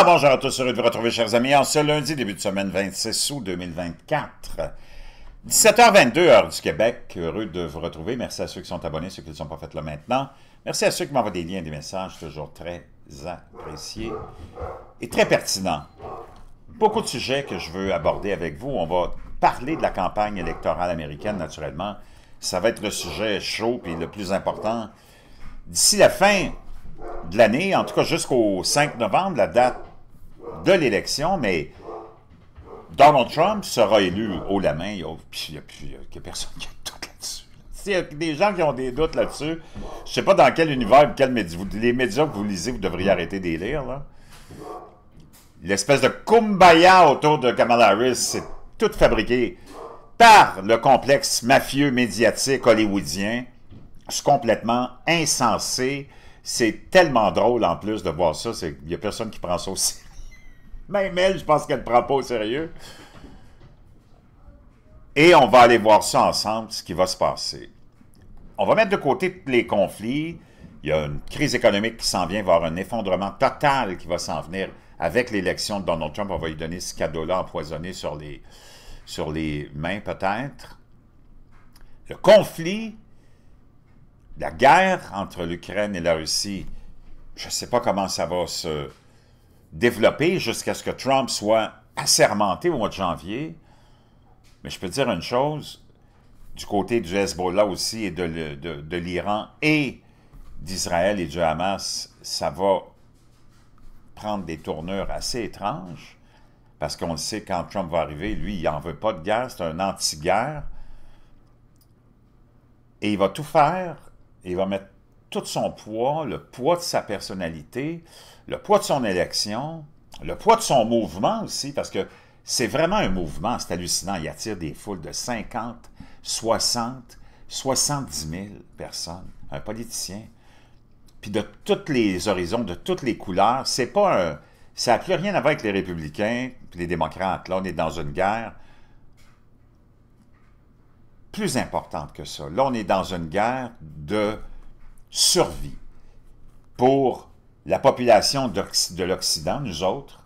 Ah, bonjour à tous, heureux de vous retrouver, chers amis, en ce lundi, début de semaine 26 août 2024. 17h22, heure du Québec. Heureux de vous retrouver. Merci à ceux qui sont abonnés, ceux qui ne sont pas faits là maintenant. Merci à ceux qui m'envoient des liens, des messages, toujours très appréciés et très pertinents. Beaucoup de sujets que je veux aborder avec vous. On va parler de la campagne électorale américaine, naturellement. Ça va être le sujet chaud et le plus important. D'ici la fin de l'année, en tout cas jusqu'au 5 novembre, la date de l'élection, mais Donald Trump sera élu haut la main. Il n'y a, plus personne qui a doute là-dessus. Il y a des gens qui ont des doutes là-dessus, je sais pas dans quel univers, quel médi vous, les médias que vous lisez, vous devriez arrêter de lire. L'espèce de kumbaya autour de Kamala Harris, c'est tout fabriqué par le complexe mafieux médiatique hollywoodien. C'est complètement insensé. C'est tellement drôle en plus de voir ça. Il n'y a personne qui prend ça au sérieux. Même elle, je pense qu'elle ne prend pas au sérieux. Et on va aller voir ça ensemble, ce qui va se passer. On va mettre de côté les conflits. Il y a une crise économique qui s'en vient, voir un effondrement total qui va s'en venir avec l'élection de Donald Trump. On va lui donner ce cadeau-là empoisonné sur les, sur les mains, peut-être. Le conflit, la guerre entre l'Ukraine et la Russie, je ne sais pas comment ça va se développer jusqu'à ce que Trump soit assermenté au mois de janvier. Mais je peux dire une chose, du côté du Hezbollah aussi et de, l'Iran et d'Israël et du Hamas, ça va prendre des tournures assez étranges parce qu'on le sait, quand Trump va arriver, lui, il n'en veut pas de guerre, c'est un anti-guerre. Et il va tout faire, il va mettre tout son poids, le poids de sa personnalité, le poids de son élection, le poids de son mouvement aussi, parce que c'est vraiment un mouvement, c'est hallucinant. Il attire des foules de 50, 60, 70 000 personnes, un politicien. Puis de tous les horizons, de toutes les couleurs, c'est pas un, Ça n'a plus rien à voir avec les républicains puis les démocrates. Là, on est dans une guerre plus importante que ça. Là, on est dans une guerre de survie pour la population de l'Occident, nous autres.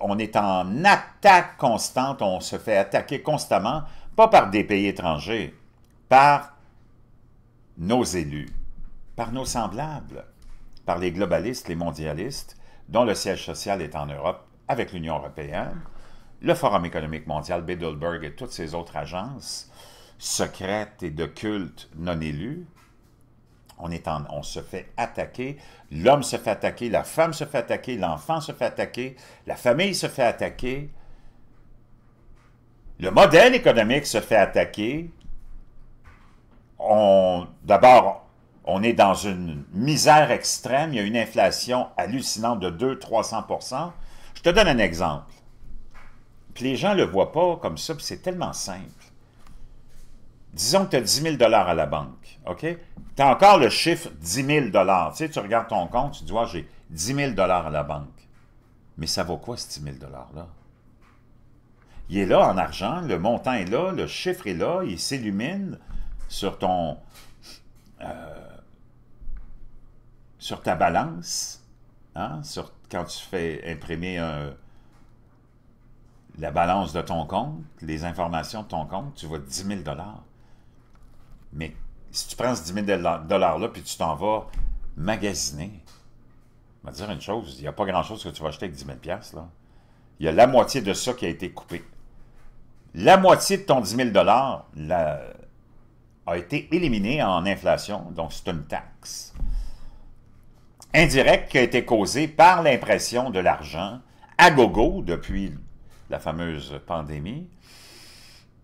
on est en attaque constante, on se fait attaquer constamment, pas par des pays étrangers, par nos élus, par nos semblables, par les globalistes, les mondialistes, dont le siège social est en Europe avec l'Union européenne, le Forum économique mondial, Bedelberg et toutes ces autres agences secrètes et de culte non élus on, se fait attaquer, l'homme se fait attaquer, la femme se fait attaquer, l'enfant se fait attaquer, la famille se fait attaquer, le modèle économique se fait attaquer. D'abord, on est dans une misère extrême, il y a une inflation hallucinante de 200-300 Je te donne un exemple. Puis les gens ne le voient pas comme ça, c'est tellement simple disons que tu as 10 000 à la banque, OK? Tu as encore le chiffre 10 000 Tu sais, tu regardes ton compte, tu dis, j'ai 10 000 à la banque. Mais ça vaut quoi, ce 10 000 $-là? Il est là en argent, le montant est là, le chiffre est là, il s'illumine sur ton... Euh, sur ta balance, hein, sur, quand tu fais imprimer la balance de ton compte, les informations de ton compte, tu vois 10 000 mais si tu prends ce 10 000 $-là, puis tu t'en vas magasiner, je vais dire une chose, il n'y a pas grand-chose que tu vas acheter avec 10 000 là. Il y a la moitié de ça qui a été coupé. La moitié de ton 10 000 la, a été éliminée en inflation, donc c'est une taxe indirecte qui a été causée par l'impression de l'argent à gogo depuis la fameuse pandémie.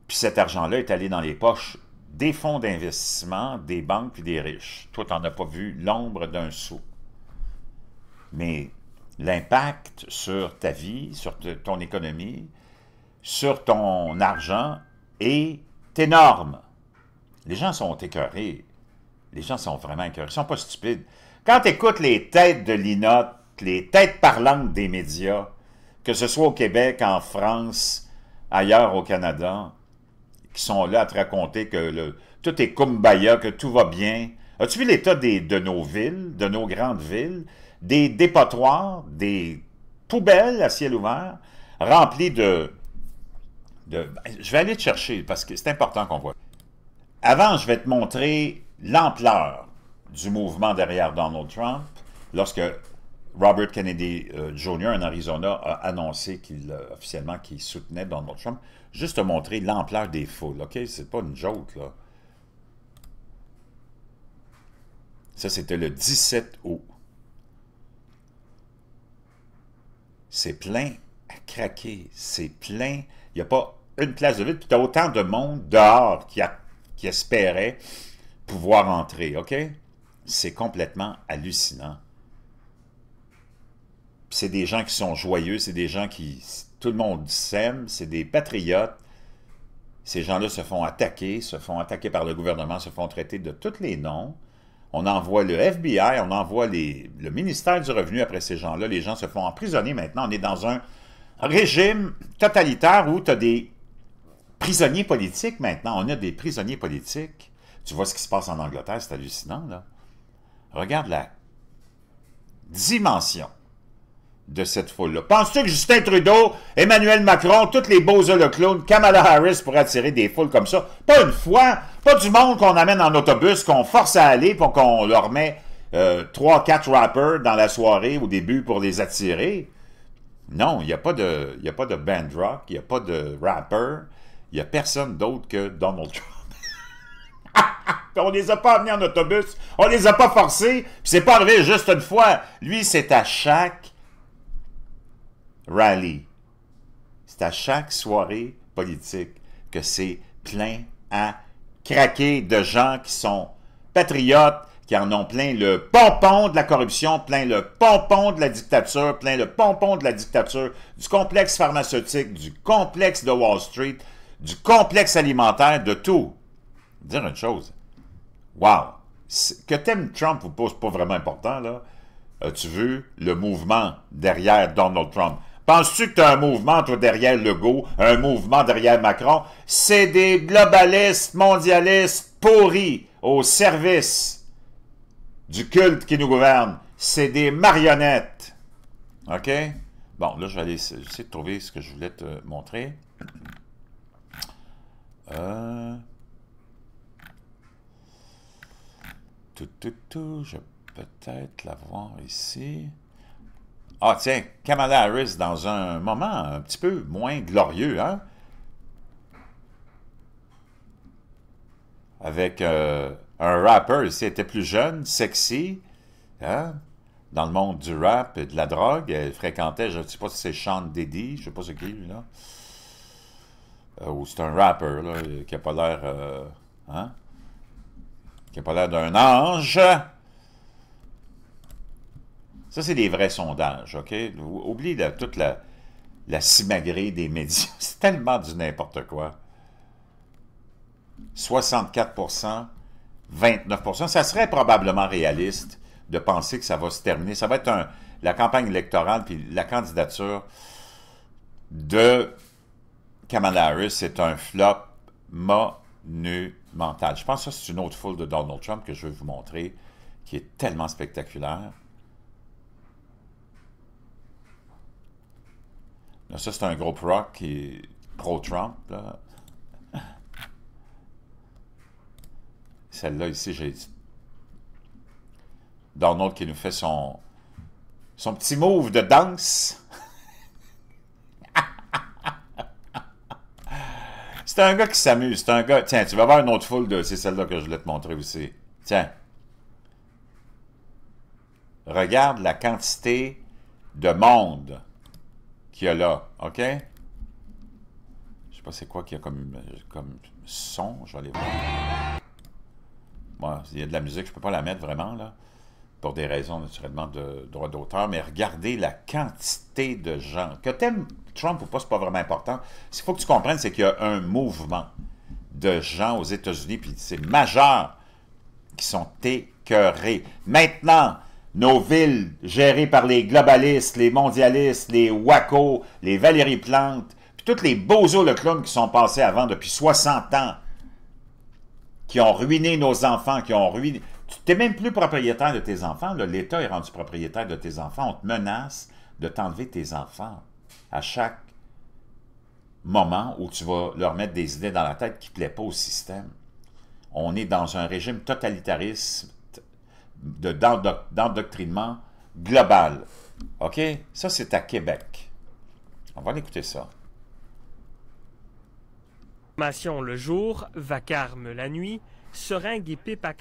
Puis cet argent-là est allé dans les poches des fonds d'investissement, des banques et des riches. Toi, tu n'en as pas vu l'ombre d'un sou. Mais l'impact sur ta vie, sur ton économie, sur ton argent est énorme. Les gens sont écœurés. Les gens sont vraiment écœurés. Ils sont pas stupides. Quand tu écoutes les têtes de l'INOT, les têtes parlantes des médias, que ce soit au Québec, en France, ailleurs au Canada, qui sont là à te raconter que tout est kumbaya, que tout va bien. As-tu vu l'état de nos villes, de nos grandes villes? Des dépotoirs, des poubelles à ciel ouvert, remplies de... Ben, je vais aller te chercher, parce que c'est important qu'on voit. Avant, je vais te montrer l'ampleur du mouvement derrière Donald Trump lorsque Robert Kennedy euh, Jr. en Arizona a annoncé qu'il euh, officiellement qu'il soutenait Donald Trump. Juste te montrer l'ampleur des foules, OK? C'est pas une joke, là. Ça, c'était le 17 août. C'est plein à craquer. C'est plein. Il n'y a pas une place de vide. Puis tu as autant de monde dehors qui, qui espérait pouvoir entrer, OK? C'est complètement hallucinant c'est des gens qui sont joyeux, c'est des gens qui, tout le monde s'aime, c'est des patriotes. Ces gens-là se font attaquer, se font attaquer par le gouvernement, se font traiter de tous les noms. On envoie le FBI, on envoie les, le ministère du Revenu après ces gens-là. Les gens se font emprisonner maintenant. On est dans un régime totalitaire où tu as des prisonniers politiques maintenant. On a des prisonniers politiques. Tu vois ce qui se passe en Angleterre, c'est hallucinant, là. Regarde la dimension de cette foule-là. Penses-tu que Justin Trudeau, Emmanuel Macron, tous les beaux le clown, Kamala Harris pour attirer des foules comme ça? Pas une fois, pas du monde qu'on amène en autobus, qu'on force à aller pour qu'on leur met 3-4 euh, rappers dans la soirée au début pour les attirer. Non, il n'y a, pas de, a pas de band rock, il n'y a pas de rapper, il n'y a personne d'autre que Donald Trump. on les a pas amenés en autobus, on les a pas forcés, puis c'est pas arrivé juste une fois. Lui, c'est à chaque rally. C'est à chaque soirée politique que c'est plein à craquer de gens qui sont patriotes, qui en ont plein le pompon de la corruption, plein le pompon de la dictature, plein le pompon de la dictature, du complexe pharmaceutique, du complexe de Wall Street, du complexe alimentaire, de tout. Dire une chose, wow, que t'aimes Trump vous pose pas vraiment important, là. As-tu vu le mouvement derrière Donald Trump? Penses-tu que tu as un mouvement, derrière Legault, un mouvement derrière Macron? C'est des globalistes, mondialistes pourris au service du culte qui nous gouverne. C'est des marionnettes. OK? Bon, là, je vais aller essayer de trouver ce que je voulais te montrer. Euh. Tout, tout, tout. Je vais peut-être l'avoir ici. Ah tiens, Kamala Harris dans un moment un petit peu moins glorieux, hein? Avec euh, un rapper, était plus jeune, sexy, hein? dans le monde du rap et de la drogue. Elle fréquentait, je ne sais pas si c'est Sean Diddy, je ne sais pas ce qui, lui, là. Euh, ou c'est un rapper, là, qui n'a pas l'air... Euh, hein? Qui n'a pas l'air d'un ange. Ça, c'est des vrais sondages, OK? Oubliez toute la, la simagrée des médias. C'est tellement du n'importe quoi. 64 29 Ça serait probablement réaliste de penser que ça va se terminer. Ça va être un, la campagne électorale puis la candidature de Kamala Harris C'est un flop monumental. Je pense que c'est une autre foule de Donald Trump que je vais vous montrer qui est tellement spectaculaire. ça, c'est un groupe rock qui est pro-Trump. Celle-là, ici, j'ai dit. Donald qui nous fait son, son petit move de danse. c'est un gars qui s'amuse. C'est un gars. Tiens, tu vas voir une autre foule de. C'est celle-là que je voulais te montrer aussi. Tiens. Regarde la quantité de monde qu'il y là, OK? Je sais pas c'est quoi qu'il a comme, comme son, je voir. Moi, il y a de la musique, je peux pas la mettre vraiment, là, pour des raisons naturellement de droit d'auteur, mais regardez la quantité de gens. Que t'aimes Trump ou pas, c'est pas vraiment important. Ce qu'il faut que tu comprennes, c'est qu'il y a un mouvement de gens aux États-Unis, puis c'est majeur, qui sont écœurés. Maintenant, nos villes gérées par les globalistes, les mondialistes, les WACO, les Valérie Plante, puis tous les bozos le clown qui sont passés avant depuis 60 ans, qui ont ruiné nos enfants, qui ont ruiné... Tu n'es même plus propriétaire de tes enfants. L'État est rendu propriétaire de tes enfants. On te menace de t'enlever tes enfants à chaque moment où tu vas leur mettre des idées dans la tête qui ne plaît pas au système. On est dans un régime totalitariste d'endoctrinement global. OK? Ça, c'est à Québec. On va l'écouter ça. Formation le jour, vacarme la nuit, seringue et pipe à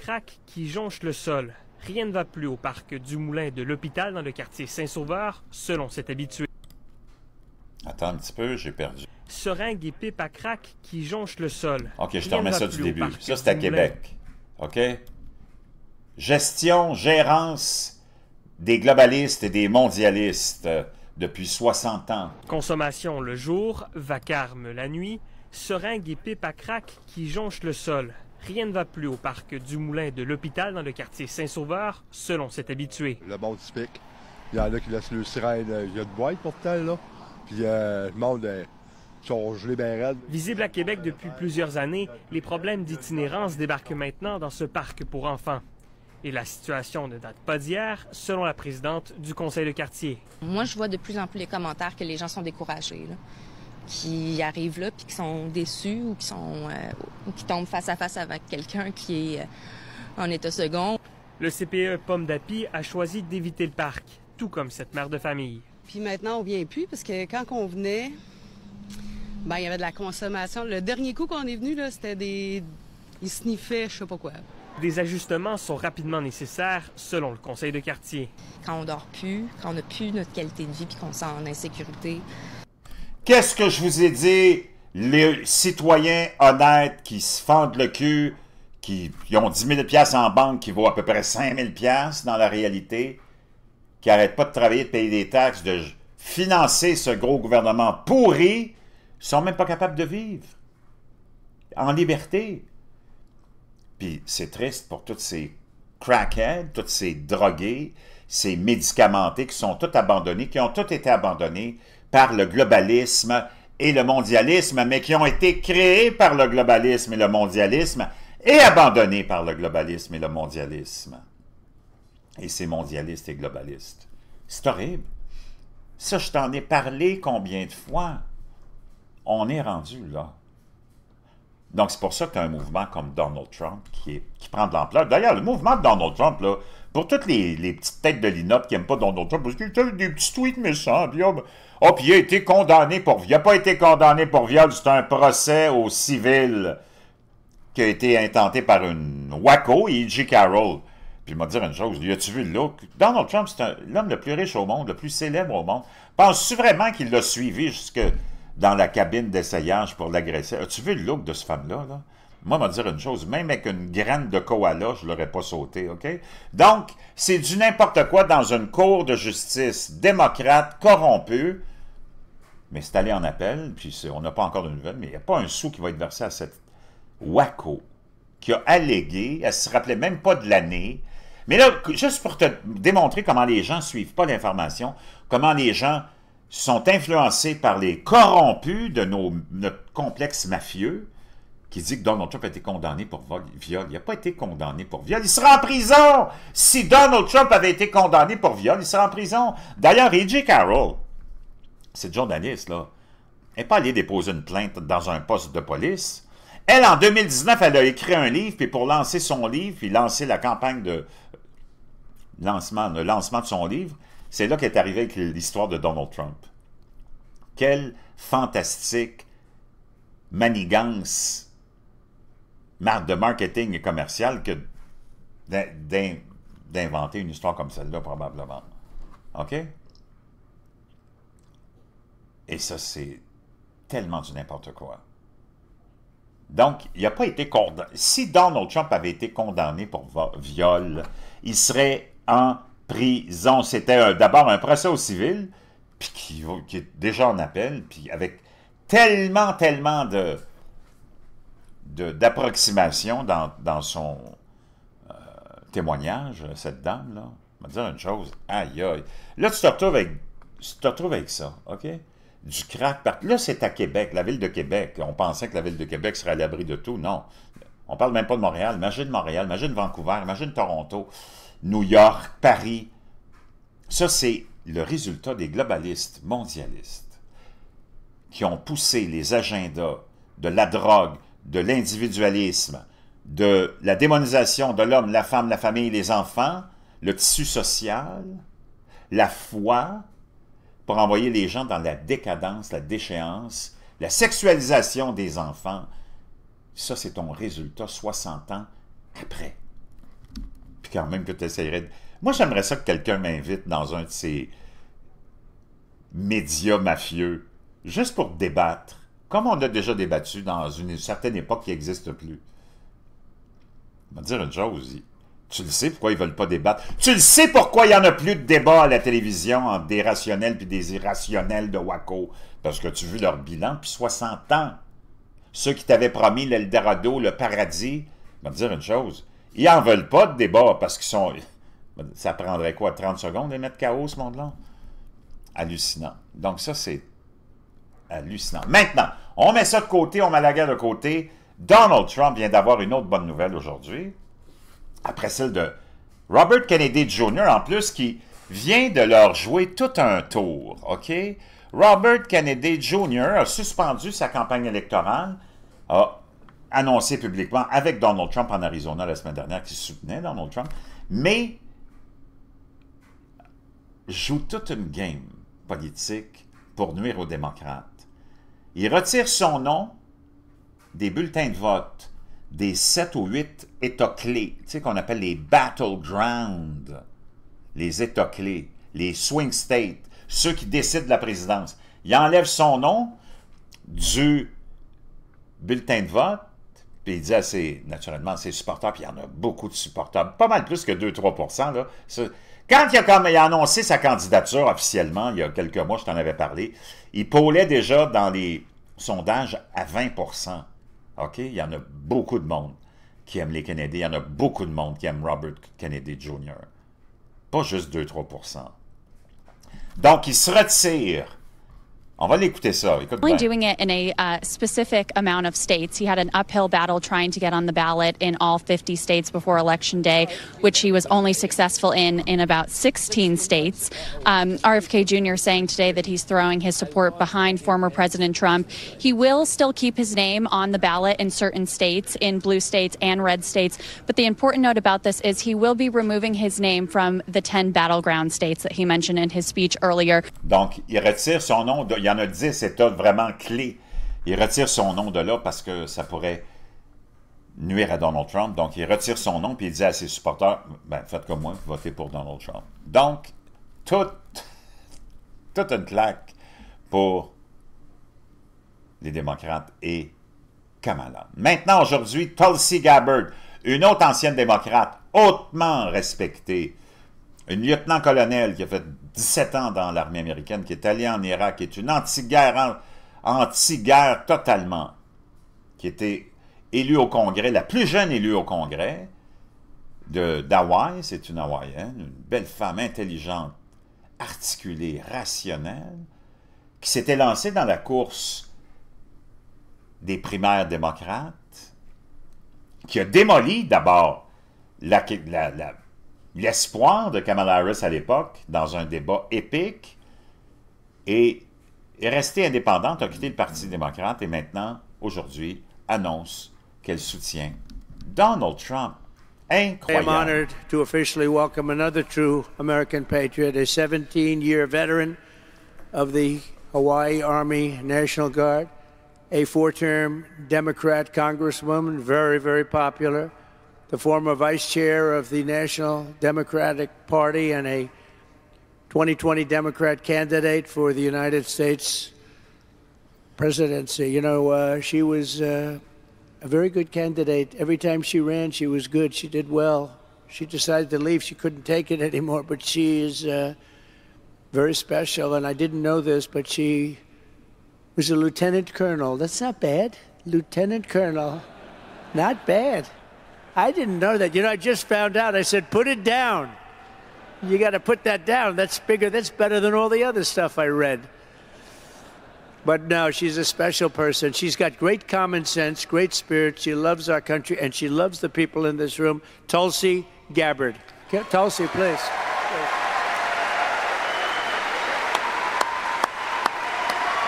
qui jonchent le sol. Rien ne va plus au parc du moulin de l'hôpital dans le quartier Saint-Sauveur, selon cet habitué. Attends un petit peu, j'ai perdu. Seringue et pipe à qui jonchent le sol. OK, je te remets ça du début. Ça, c'est à Québec. OK? gestion, gérance des globalistes et des mondialistes depuis 60 ans. Consommation le jour, vacarme la nuit, seringues et pipes à crack qui jonchent le sol. Rien ne va plus au parc du Moulin de l'hôpital dans le quartier Saint-Sauveur, selon cet habitué. Le monde Il y en a qui laissent le euh, il y a de boîte pourtant, là. Puis euh, le monde euh, Visible à Québec depuis plusieurs années, les problèmes d'itinérance débarquent maintenant dans ce parc pour enfants. Et la situation ne date pas d'hier, selon la présidente du conseil de quartier. Moi, je vois de plus en plus les commentaires que les gens sont découragés, qui arrivent là puis qui sont déçus ou qui sont euh, qui tombent face à face avec quelqu'un qui est euh, en état second. Le CPE Pomme d'Api a choisi d'éviter le parc, tout comme cette mère de famille. Puis maintenant, on vient plus parce que quand on venait, ben il y avait de la consommation. Le dernier coup qu'on est venu là, c'était des ils sniffaient, je sais pas quoi. Des ajustements sont rapidement nécessaires selon le conseil de quartier. Quand on dort plus, quand on n'a plus notre qualité de vie puis qu'on sent en insécurité. Qu'est-ce que je vous ai dit? Les citoyens honnêtes qui se fendent le cul, qui ont 10 000 en banque qui vaut à peu près 5 000 dans la réalité, qui n'arrêtent pas de travailler, de payer des taxes, de financer ce gros gouvernement pourri, sont même pas capables de vivre en liberté. Puis c'est triste pour toutes ces crackheads, toutes ces drogués, ces médicamentés qui sont tous abandonnés, qui ont tous été abandonnés par le globalisme et le mondialisme, mais qui ont été créés par le globalisme et le mondialisme et abandonnés par le globalisme et le mondialisme. Et ces mondialistes et globalistes. C'est horrible. Ça, je t'en ai parlé combien de fois. On est rendu là. Donc, c'est pour ça qu'un mouvement comme Donald Trump qui, est, qui prend de l'ampleur. D'ailleurs, le mouvement de Donald Trump, là, pour toutes les, petites têtes de l'INOP qui n'aiment pas Donald Trump, parce qu'il a des petits tweets méchants, puis oh, puis il a été condamné pour viol. Il n'a pas été condamné pour viol, c'est un procès au civil qui a été intenté par une Waco et J. Carroll. Puis il m'a dit une chose, lui as-tu vu le look? Donald Trump, c'est l'homme le plus riche au monde, le plus célèbre au monde. Penses-tu vraiment qu'il l'a suivi jusque dans la cabine d'essayage pour l'agresser. As-tu vu le look de ce femme-là? Moi, je vais dire une chose, même avec une graine de koala, je l'aurais pas sauté, OK? Donc, c'est du n'importe quoi dans une cour de justice démocrate, corrompue, mais c'est allé en appel, puis on n'a pas encore de nouvelles, mais il n'y a pas un sou qui va être versé à cette Waco qui a allégué, elle se rappelait même pas de l'année. Mais là, juste pour te démontrer comment les gens suivent pas l'information, comment les gens sont influencés par les corrompus de nos, notre complexe mafieux qui dit que Donald Trump a été condamné pour viol. Il n'a pas été condamné pour viol. Il sera en prison! Si Donald Trump avait été condamné pour viol, il sera en prison. D'ailleurs, E.J. Carroll, cette journaliste, là, n'est pas allée déposer une plainte dans un poste de police. Elle, en 2019, elle a écrit un livre, puis pour lancer son livre, puis lancer la campagne de euh, lancement, le lancement de son livre, c'est là qu'est arrivée l'histoire de Donald Trump. Quelle fantastique manigance de marketing et commercial que d'inventer une histoire comme celle-là, probablement. OK? Et ça, c'est tellement du n'importe quoi. Donc, il n'a pas été condamné. Si Donald Trump avait été condamné pour viol, il serait en prison. C'était euh, d'abord un procès au civil, puis qui, est déjà en appel, puis avec tellement, tellement de d'approximation dans, son euh, témoignage, cette dame-là. Je dire une chose, aïe aïe. Là, tu te retrouves avec, tu avec ça, OK? Du crack Là, c'est à Québec, la ville de Québec. On pensait que la ville de Québec serait à l'abri de tout. Non. On parle même pas de Montréal. Imagine Montréal, imagine Vancouver, imagine Toronto. New York, Paris. Ça, c'est le résultat des globalistes mondialistes qui ont poussé les agendas de la drogue, de l'individualisme, de la démonisation de l'homme, la femme, la famille, les enfants, le tissu social, la foi, pour envoyer les gens dans la décadence, la déchéance, la sexualisation des enfants. Ça, c'est ton résultat 60 ans après quand même que tu essaierais De... Moi, j'aimerais ça que quelqu'un m'invite dans un de ces médias mafieux, juste pour débattre, comme on a déjà débattu dans une certaine époque qui n'existe plus. vais va dire une chose, tu le sais pourquoi ils veulent pas débattre. Tu le sais pourquoi il n'y en a plus de débat à la télévision entre des rationnels puis des irrationnels de Waco. Parce que tu as leur bilan, puis 60 ans. Ceux qui t'avaient promis l'Eldorado, le paradis, va dire une chose, ils n'en veulent pas de débat parce qu'ils sont. Ça prendrait quoi, 30 secondes de mettre chaos ce monde-là? Hallucinant. Donc, ça, c'est hallucinant. Maintenant, on met ça de côté, on met la guerre de côté. Donald Trump vient d'avoir une autre bonne nouvelle aujourd'hui, après celle de Robert Kennedy Jr., en plus, qui vient de leur jouer tout un tour, OK? Robert Kennedy Jr. a suspendu sa campagne électorale, annoncé publiquement avec Donald Trump en Arizona la semaine dernière, qui soutenait Donald Trump, mais joue toute une game politique pour nuire aux démocrates. Il retire son nom des bulletins de vote des sept ou huit états clés, tu sais, qu'on appelle les battlegrounds, les états clés, les swing states, ceux qui décident de la présidence. Il enlève son nom du bulletin de vote puis il dit naturellement, c'est supportable. puis il y en a beaucoup de supportables. pas mal plus que 2-3 là. Quand il a, quand il a annoncé sa candidature officiellement, il y a quelques mois, je t'en avais parlé, il pollait déjà dans les sondages à 20 OK? Il y en a beaucoup de monde qui aime les Kennedy. Il y en a beaucoup de monde qui aime Robert Kennedy Jr. Pas juste 2-3 Donc, il se retire On va l'écouter ça. Écoute bien. doing it in a uh, specific amount of states. He had an uphill battle trying to get on the ballot in all 50 states before election day, which he was only successful in in about 16 states. Um, RFK Jr. saying today that he's throwing his support behind former President Trump. He will still keep his name on the ballot in certain states, in blue states and red states. But the important note about this is he will be removing his name from the 10 battleground states that he mentioned in his speech earlier. Donc, il retire son nom. De, y en a 10 États vraiment clé. Il retire son nom de là parce que ça pourrait nuire à Donald Trump. Donc, il retire son nom puis il dit à ses supporters ben, Faites comme moi, votez pour Donald Trump. Donc, toute, toute une claque pour les démocrates et Kamala. Maintenant, aujourd'hui, Tulsi Gabbard, une autre ancienne démocrate hautement respectée, une lieutenant-colonel qui a fait 17 ans dans l'armée américaine, qui est allée en Irak, qui est une anti-guerre anti totalement, qui était élue au Congrès, la plus jeune élue au Congrès, d'Hawaï, c'est une Hawaïenne, une belle femme intelligente, articulée, rationnelle, qui s'était lancée dans la course des primaires démocrates, qui a démoli d'abord la l'espoir de Kamala Harris à l'époque, dans un débat épique, est restée indépendante, a quitté le Parti démocrate et maintenant, aujourd'hui, annonce qu'elle soutient Donald Trump. Incroyable. I'm honored to officially welcome another true American patriot, a 17-year veteran of the Hawaii Army National Guard, a four-term Democrat congresswoman, very, very popular, the former vice chair of the National Democratic Party and a 2020 Democrat candidate for the United States presidency. You know, uh, she was uh, a very good candidate. Every time she ran, she was good. She did well. She decided to leave. She couldn't take it anymore, but she is uh, very special. And I didn't know this, but she was a lieutenant colonel. That's not bad. Lieutenant colonel. Not bad. I didn't know that. You know, I just found out. I said, put it down. You got to put that down. That's bigger. That's better than all the other stuff I read. But no, she's a special person. She's got great common sense, great spirit. She loves our country, and she loves the people in this room. Tulsi Gabbard. Tulsi, please.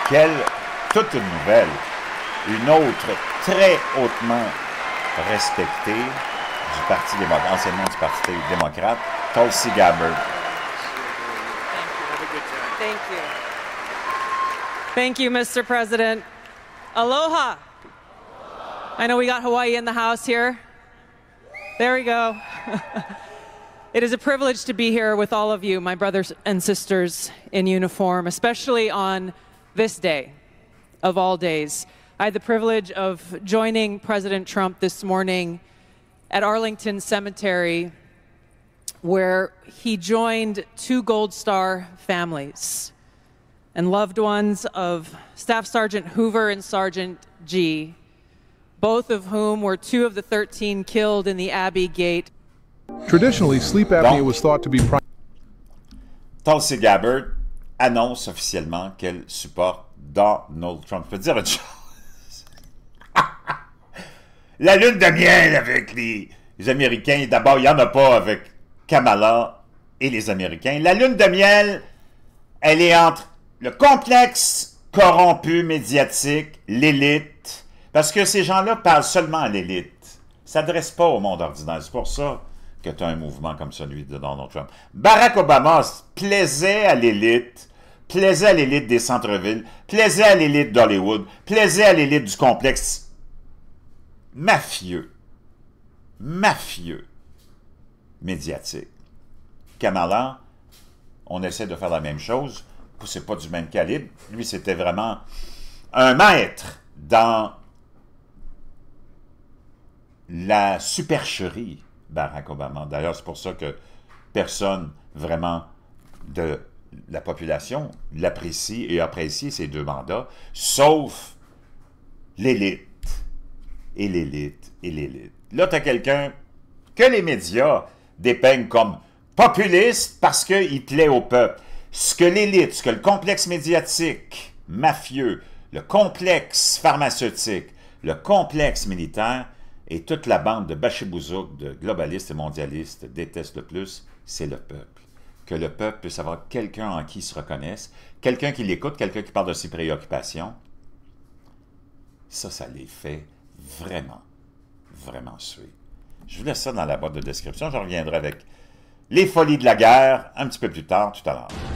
Quelle toute nouvelle, une autre très hautement respectée du Parti démocrate, anciennement du Parti démocrate, Tulsi Gabbard. Thank you. Thank you, Mr. President. Aloha. I know we got Hawaii in the house here. There we go. it is a privilege to be here with all of you, my brothers and sisters in uniform, especially on this day of all days. I had the privilege of joining President Trump this morning at Arlington Cemetery, where he joined two Gold Star families and loved ones of Staff Sergeant Hoover and Sergeant G, both of whom were two of the 13 killed in the Abbey Gate. Traditionally, sleep apnea was thought to be Tulsi Gabbard annonce officiellement qu'elle supporte Donald Trump. Je peux dire une chose. la lune de miel avec les, Américains. D'abord, il n'y en a pas avec Kamala et les Américains. La lune de miel, elle est entre le complexe corrompu médiatique, l'élite, parce que ces gens-là parlent seulement à l'élite, s'adresse pas au monde ordinaire. C'est pour ça que tu as un mouvement comme celui de Donald Trump. Barack Obama plaisait à l'élite, plaisait à l'élite des centres-villes, plaisait à l'élite d'Hollywood, plaisait à l'élite du complexe mafieux, mafieux médiatique. Kamala, on essaie de faire la même chose. C'est pas du même calibre. Lui, c'était vraiment un maître dans la supercherie, Barack Obama. D'ailleurs, c'est pour ça que personne vraiment de la population l'apprécie et apprécie ces deux mandats, sauf l'élite et l'élite et l'élite. Là, tu as quelqu'un que les médias dépeignent comme populiste parce qu'il plaît au peuple. Ce que l'élite, ce que le complexe médiatique, mafieux, le complexe pharmaceutique, le complexe militaire et toute la bande de bachibouzouk, de globalistes et mondialistes détestent le plus, c'est le peuple. Que le peuple puisse avoir quelqu'un en qui il se reconnaisse, quelqu'un qui l'écoute, quelqu'un qui parle de ses préoccupations, ça, ça les fait vraiment, vraiment sué. Je vous laisse ça dans la boîte de description. Je reviendrai avec les folies de la guerre un petit peu plus tard, tout à l'heure.